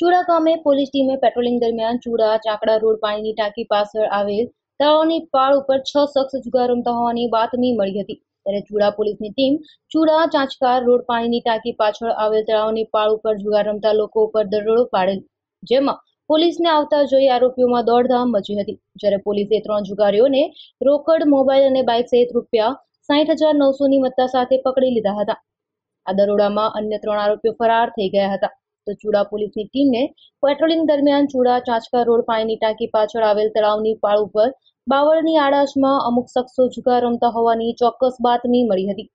ચુડા ગામે પોલીસ ટીમે પેટ્રોલિંગ દરમિયાન ચુડા ચાકડા રોડ પાણીની ટાંકી પાછળ આવેલ તળાવની પાળ ઉપર છ શખ્સ જુગાર રમતા હોવાની બાતમી મળી હતી ત્યારે ચુડા પોલીસની ટીમ ચુડા ચાંચકાર રોડ પાણીની ટાંકી પાછળ આવેલ તળાવની પાળ ઉપર જુગાર રમતા લોકો ઉપર દરોડો પાડેલ જેમાં પોલીસને આવતા જોઈ આરોપીઓમાં દોડધામ મચી હતી જ્યારે પોલીસે ત્રણ જુગારીઓને રોકડ મોબાઈલ અને બાઇક સહિત રૂપિયા સાહીઠ હજાર નવસોની મત્તા સાથે પકડી લીધા હતા આ દરોડામાં અન્ય ત્રણ આરોપીઓ ફરાર થઈ ગયા હતા તો ચુડા પોલીસની ટીમને પેટ્રોલિંગ દરમિયાન ચુડા ચાંચકા રોડ પાણીની ટાંકી પાછળ આવેલ તળાવની પાળ ઉપર બાવળની આડાશમાં અમુક શખ્સો જુગાર રમતા હોવાની ચોક્કસ બાતમી મળી હતી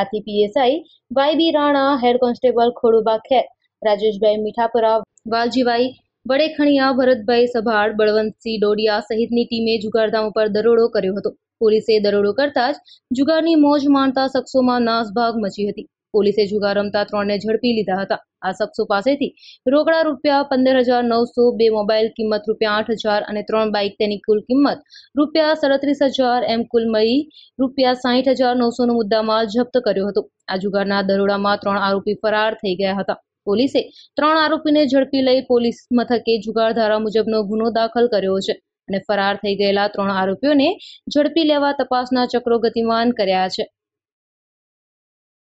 આથી PSI Y B Rana head constable Khoduba Kher Rajeshbhai Mithapara Valjibhai Vadekhaniya Bharatbhai Sabhad Balvantsinh Dodiya સહિતની ટીમે જુગારધામ ઉપર દરોડો કર્યો હતો પોલીસે દરોડો કરતા જ જુગારની મોજ માણતા શખ્સોમાં નાસભાગ મચી હતી પોલીસે જુગાર રમતા ત્રણને ઝડપી લીધા હતા આ શખ્સો પાસેથી રોકડા રૂપિયા પંદર હજાર નવસો બે મોબાઈલ કિંમત રૂપિયા આઠ હજાર અને ત્રણ બાઇક તેની કુલ કિંમત રૂપિયા સડત્રીસ હજાર એમ કુલ મળી રૂપિયા સાહીઠ હજાર નવસોનો મુદ્દામાલ જપ્ત કર્યો હતો આ જુગારના દરોડામાં ત્રણ આરોપી ફરાર થઈ ગયા હતા પોલીસે ત્રણ આરોપીને ઝડપી લઈ પોલીસ મથકે જુગાર ધારા મુજબનો ગુનો દાખલ કર્યો છે અને ફરાર થઈ ગયેલા ત્રણ આરોપીઓને ઝડપી લેવા તપાસના ચક્રો ગતિમાન કર્યા છે